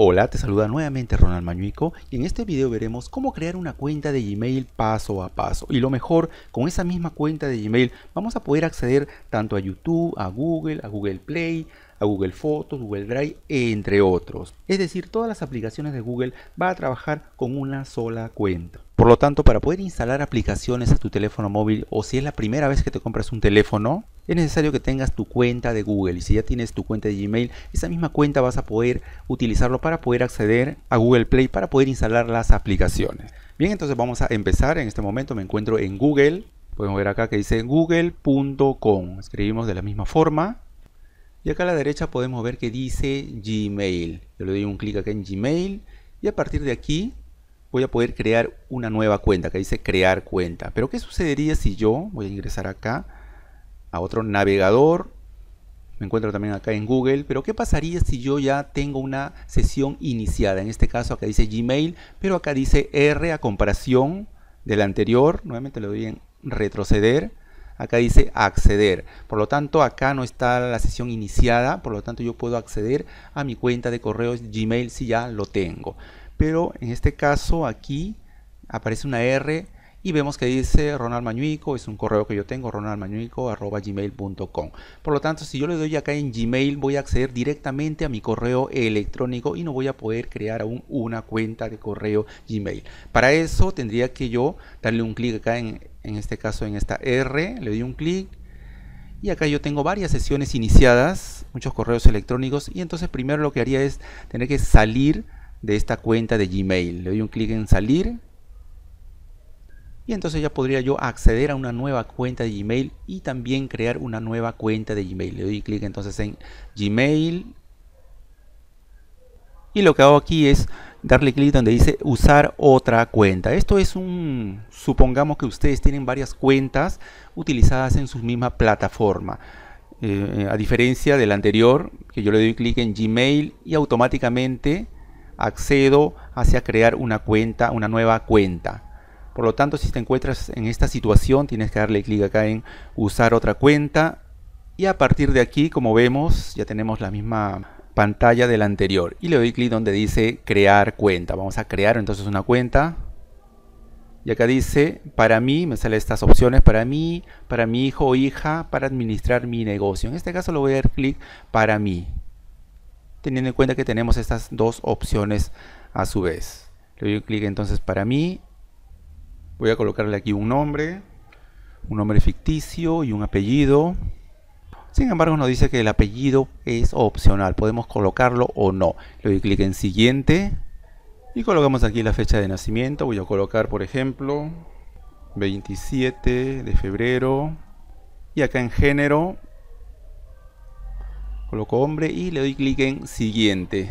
Hola, te saluda nuevamente Ronald Mañuico y en este video veremos cómo crear una cuenta de Gmail paso a paso. Y lo mejor, con esa misma cuenta de Gmail vamos a poder acceder tanto a YouTube, a Google, a Google Play, a Google Fotos, Google Drive, entre otros. Es decir, todas las aplicaciones de Google va a trabajar con una sola cuenta. Por lo tanto, para poder instalar aplicaciones a tu teléfono móvil o si es la primera vez que te compras un teléfono, es necesario que tengas tu cuenta de Google y si ya tienes tu cuenta de Gmail, esa misma cuenta vas a poder utilizarlo para poder acceder a Google Play para poder instalar las aplicaciones. Bien, entonces vamos a empezar. En este momento me encuentro en Google. Podemos ver acá que dice google.com. Escribimos de la misma forma. Y acá a la derecha podemos ver que dice Gmail. Yo le doy un clic acá en Gmail y a partir de aquí voy a poder crear una nueva cuenta, que dice crear cuenta. Pero ¿qué sucedería si yo voy a ingresar acá a otro navegador? Me encuentro también acá en Google, pero ¿qué pasaría si yo ya tengo una sesión iniciada? En este caso acá dice Gmail, pero acá dice R a comparación de la anterior. Nuevamente le doy en retroceder acá dice acceder. Por lo tanto, acá no está la sesión iniciada, por lo tanto yo puedo acceder a mi cuenta de correos Gmail si ya lo tengo. Pero en este caso aquí aparece una R y vemos que dice Ronald Mañuico, es un correo que yo tengo, ronaldmañuico.gmail.com. Por lo tanto, si yo le doy acá en Gmail, voy a acceder directamente a mi correo electrónico y no voy a poder crear aún una cuenta de correo Gmail. Para eso tendría que yo darle un clic acá en, en este caso en esta R, le doy un clic y acá yo tengo varias sesiones iniciadas, muchos correos electrónicos y entonces primero lo que haría es tener que salir de esta cuenta de Gmail. Le doy un clic en salir y entonces ya podría yo acceder a una nueva cuenta de Gmail y también crear una nueva cuenta de Gmail. Le doy clic entonces en Gmail y lo que hago aquí es darle clic donde dice usar otra cuenta. Esto es un, supongamos que ustedes tienen varias cuentas utilizadas en su misma plataforma. Eh, a diferencia del anterior, que yo le doy clic en Gmail y automáticamente accedo hacia crear una cuenta, una nueva cuenta. Por lo tanto, si te encuentras en esta situación, tienes que darle clic acá en usar otra cuenta. Y a partir de aquí, como vemos, ya tenemos la misma pantalla de la anterior. Y le doy clic donde dice crear cuenta. Vamos a crear entonces una cuenta. Y acá dice, para mí, me salen estas opciones, para mí, para mi hijo o hija, para administrar mi negocio. En este caso le voy a dar clic para mí, teniendo en cuenta que tenemos estas dos opciones a su vez. Le doy clic entonces para mí Voy a colocarle aquí un nombre, un nombre ficticio y un apellido. Sin embargo, nos dice que el apellido es opcional, podemos colocarlo o no. Le doy clic en siguiente y colocamos aquí la fecha de nacimiento. Voy a colocar, por ejemplo, 27 de febrero. Y acá en género coloco hombre y le doy clic en siguiente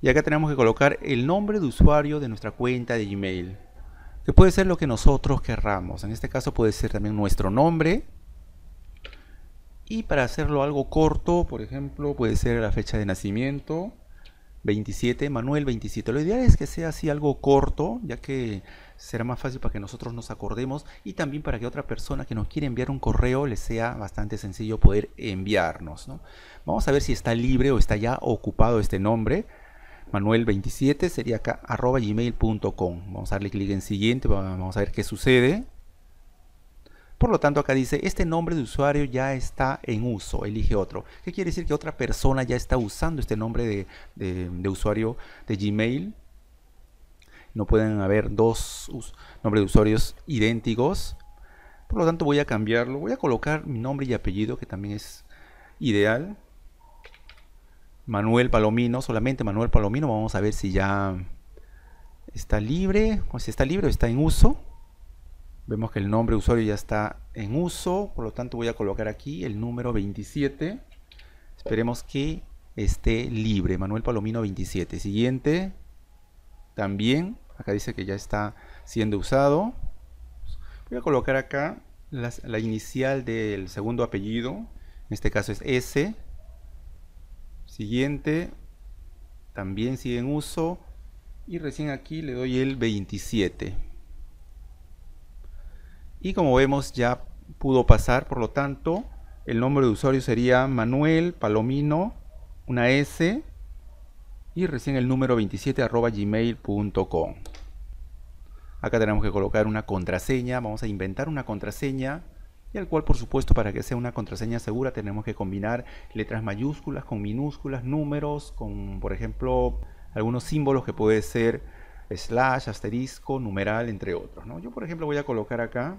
y acá tenemos que colocar el nombre de usuario de nuestra cuenta de Gmail que puede ser lo que nosotros querramos en este caso puede ser también nuestro nombre y para hacerlo algo corto por ejemplo puede ser la fecha de nacimiento 27 Manuel 27 lo ideal es que sea así algo corto ya que será más fácil para que nosotros nos acordemos y también para que otra persona que nos quiere enviar un correo le sea bastante sencillo poder enviarnos. Vamos a ver si está libre o está ya ocupado este nombre manuel27 sería acá arroba gmail.com. Vamos a darle clic en siguiente, vamos a ver qué sucede. Por lo tanto, acá dice, este nombre de usuario ya está en uso, elige otro. ¿Qué quiere decir que otra persona ya está usando este nombre de, de usuario de Gmail? No pueden haber dos nombres de usuarios idénticos. Por lo tanto, voy a cambiarlo. Voy a colocar mi nombre y apellido, que también es ideal. Manuel Palomino, solamente Manuel Palomino, vamos a ver si ya está libre, o si está libre o está en uso. Vemos que el nombre usuario ya está en uso, por lo tanto voy a colocar aquí el número 27. Esperemos que esté libre, Manuel Palomino 27. Siguiente, también, acá dice que ya está siendo usado. Voy a colocar acá la inicial del segundo apellido, en este caso es S Siguiente, también sigue en uso. Y recién aquí le doy el 27. Y como vemos ya pudo pasar, por lo tanto, el nombre de usuario sería Manuel Palomino, una S, y recién el número 27 arroba gmail.com. Acá tenemos que colocar una contraseña, vamos a inventar una contraseña y al cual por supuesto para que sea una contraseña segura tenemos que combinar letras mayúsculas con minúsculas, números, con por ejemplo algunos símbolos que puede ser slash, asterisco, numeral, entre otros. Yo por ejemplo voy a colocar acá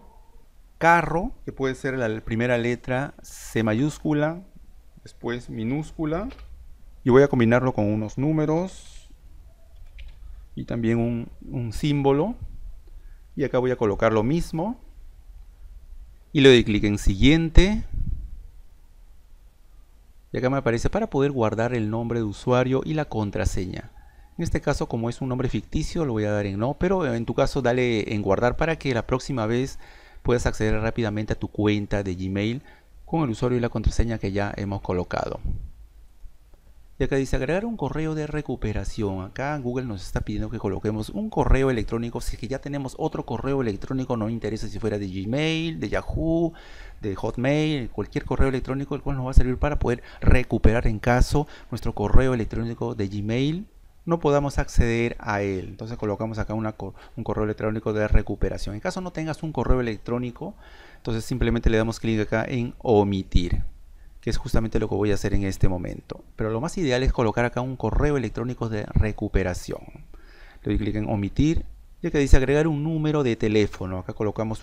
carro, que puede ser la primera letra C mayúscula, después minúscula, y voy a combinarlo con unos números y también un, un símbolo. Y acá voy a colocar lo mismo, y le doy clic en siguiente y acá me aparece para poder guardar el nombre de usuario y la contraseña en este caso como es un nombre ficticio lo voy a dar en no pero en tu caso dale en guardar para que la próxima vez puedas acceder rápidamente a tu cuenta de Gmail con el usuario y la contraseña que ya hemos colocado y acá dice agregar un correo de recuperación. Acá Google nos está pidiendo que coloquemos un correo electrónico. Si es que ya tenemos otro correo electrónico, no interesa si fuera de Gmail, de Yahoo, de Hotmail, cualquier correo electrónico, el cual nos va a servir para poder recuperar en caso nuestro correo electrónico de Gmail no podamos acceder a él. Entonces colocamos acá un correo electrónico de recuperación. En caso no tengas un correo electrónico, entonces simplemente le damos clic acá en omitir que es justamente lo que voy a hacer en este momento. Pero lo más ideal es colocar acá un correo electrónico de recuperación. Le doy clic en omitir ya que dice agregar un número de teléfono. Acá colocamos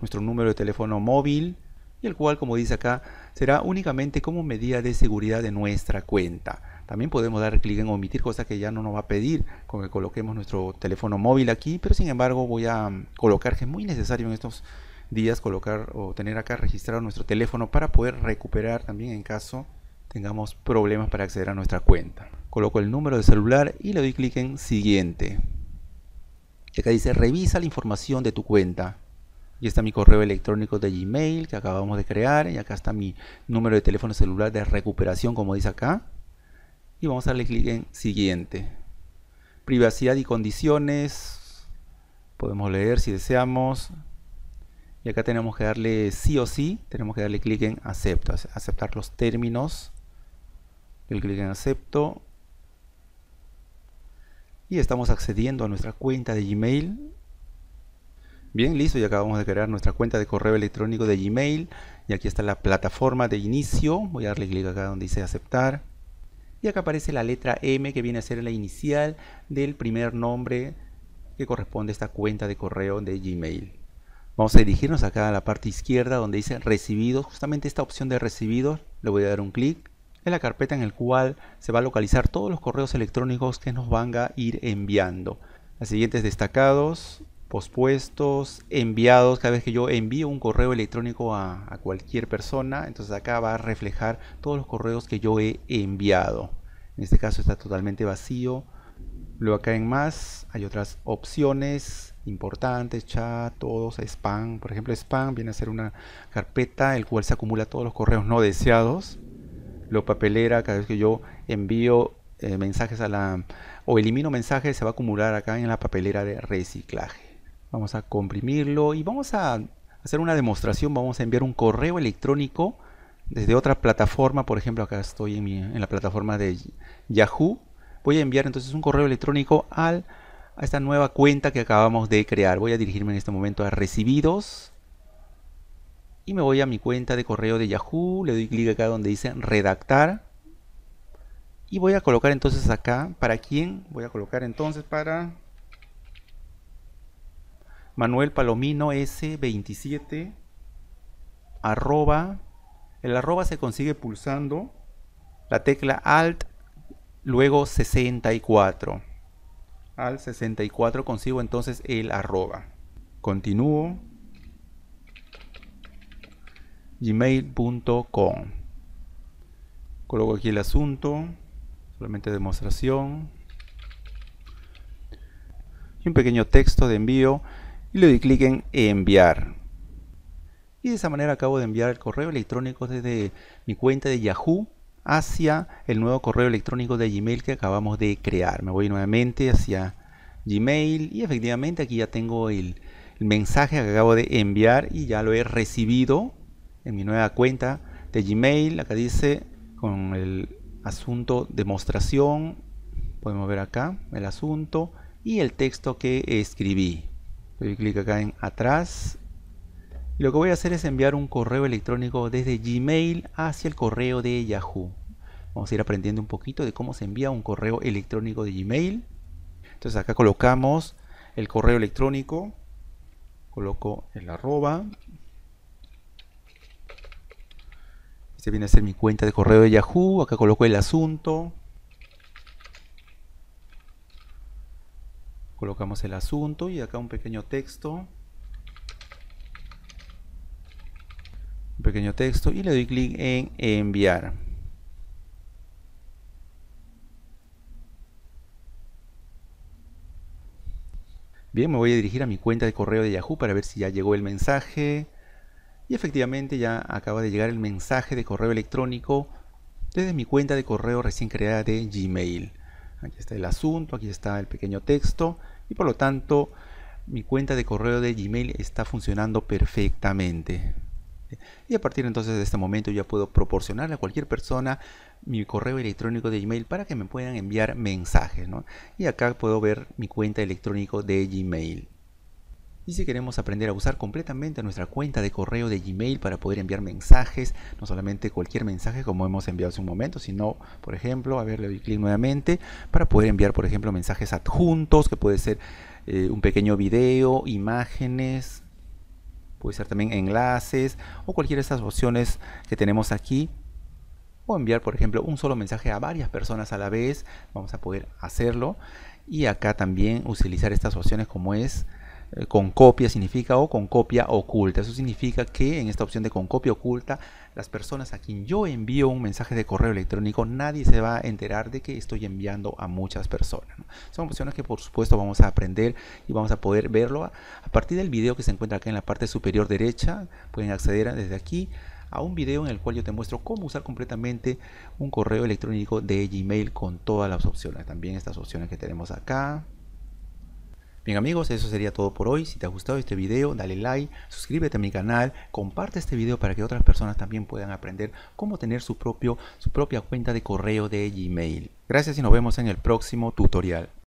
nuestro número de teléfono móvil y el cual, como dice acá, será únicamente como medida de seguridad de nuestra cuenta. También podemos dar clic en omitir, cosa que ya no nos va a pedir con que coloquemos nuestro teléfono móvil aquí, pero sin embargo voy a mm, colocar que es muy necesario en estos días colocar o tener acá registrado nuestro teléfono para poder recuperar también en caso tengamos problemas para acceder a nuestra cuenta. Coloco el número de celular y le doy clic en siguiente. acá dice revisa la información de tu cuenta. Y está mi correo electrónico de Gmail que acabamos de crear. Y acá está mi número de teléfono celular de recuperación como dice acá. Y vamos a darle clic en siguiente. Privacidad y condiciones. Podemos leer si deseamos. Y acá tenemos que darle sí o sí, tenemos que darle clic en acepto, aceptar los términos. El clic en acepto. Y estamos accediendo a nuestra cuenta de Gmail. Bien, listo, y acabamos de crear nuestra cuenta de correo electrónico de Gmail. Y aquí está la plataforma de inicio. Voy a darle clic acá donde dice aceptar. Y acá aparece la letra M que viene a ser la inicial del primer nombre que corresponde a esta cuenta de correo de Gmail. Vamos a dirigirnos acá a la parte izquierda donde dice recibidos. Justamente esta opción de recibidos le voy a dar un clic. en la carpeta en el cual se va a localizar todos los correos electrónicos que nos van a ir enviando. Los siguientes destacados, pospuestos, enviados. Cada vez que yo envío un correo electrónico a, a cualquier persona, entonces acá va a reflejar todos los correos que yo he enviado. En este caso está totalmente vacío. Luego acá en más hay otras opciones importantes, chat, todos, spam. Por ejemplo, spam viene a ser una carpeta el cual se acumula todos los correos no deseados. Lo papelera, cada vez que yo envío eh, mensajes a la o elimino mensajes, se va a acumular acá en la papelera de reciclaje. Vamos a comprimirlo y vamos a hacer una demostración. Vamos a enviar un correo electrónico desde otra plataforma. Por ejemplo, acá estoy en la plataforma de Yahoo. Voy a enviar entonces un correo electrónico al a esta nueva cuenta que acabamos de crear. Voy a dirigirme en este momento a recibidos y me voy a mi cuenta de correo de Yahoo, le doy clic acá donde dice redactar y voy a colocar entonces acá, ¿para quién? Voy a colocar entonces para Manuel Palomino S27 arroba el arroba se consigue pulsando la tecla alt luego 64 al 64 consigo entonces el arroba. Continúo. gmail.com. Coloco aquí el asunto, solamente demostración. Y un pequeño texto de envío y le doy clic en enviar. Y de esa manera acabo de enviar el correo electrónico desde mi cuenta de Yahoo hacia el nuevo correo electrónico de Gmail que acabamos de crear. Me voy nuevamente hacia Gmail y efectivamente aquí ya tengo el, mensaje que acabo de enviar y ya lo he recibido en mi nueva cuenta de Gmail. Acá dice con el asunto demostración. Podemos ver acá el asunto y el texto que escribí. Doy clic acá en atrás lo que voy a hacer es enviar un correo electrónico desde Gmail hacia el correo de Yahoo. Vamos a ir aprendiendo un poquito de cómo se envía un correo electrónico de Gmail. Entonces acá colocamos el correo electrónico. Coloco el arroba. Este viene a ser mi cuenta de correo de Yahoo. Acá coloco el asunto. Colocamos el asunto y acá un pequeño texto. pequeño texto y le doy clic en enviar. Bien, me voy a dirigir a mi cuenta de correo de Yahoo para ver si ya llegó el mensaje. Y efectivamente ya acaba de llegar el mensaje de correo electrónico desde mi cuenta de correo recién creada de Gmail. Aquí está el asunto, aquí está el pequeño texto y por lo tanto mi cuenta de correo de Gmail está funcionando perfectamente. Y a partir entonces de este momento ya puedo proporcionarle a cualquier persona mi correo electrónico de Gmail para que me puedan enviar mensajes. Y acá puedo ver mi cuenta electrónica de Gmail. Y si queremos aprender a usar completamente nuestra cuenta de correo de Gmail para poder enviar mensajes, no solamente cualquier mensaje como hemos enviado hace un momento, sino, por ejemplo, a ver, le doy clic nuevamente para poder enviar, por ejemplo, mensajes adjuntos, que puede ser eh, un pequeño video, imágenes, puede ser también enlaces o cualquiera de estas opciones que tenemos aquí o enviar por ejemplo un solo mensaje a varias personas a la vez vamos a poder hacerlo y acá también utilizar estas opciones como es eh, con copia significa o con copia oculta. Eso significa que en esta opción de con copia oculta, las personas a quien yo envío un mensaje de correo electrónico, nadie se va a enterar de que estoy enviando a muchas personas. Son opciones que por supuesto vamos a aprender y vamos a poder verlo a, partir del video que se encuentra acá en la parte superior derecha. Pueden acceder desde aquí a un video en el cual yo te muestro cómo usar completamente un correo electrónico de Gmail con todas las opciones. También estas opciones que tenemos acá. Bien amigos, eso sería todo por hoy. Si te ha gustado este video, dale like, suscríbete a mi canal, comparte este video para que otras personas también puedan aprender cómo tener su, propio, su propia cuenta de correo de Gmail. Gracias y nos vemos en el próximo tutorial.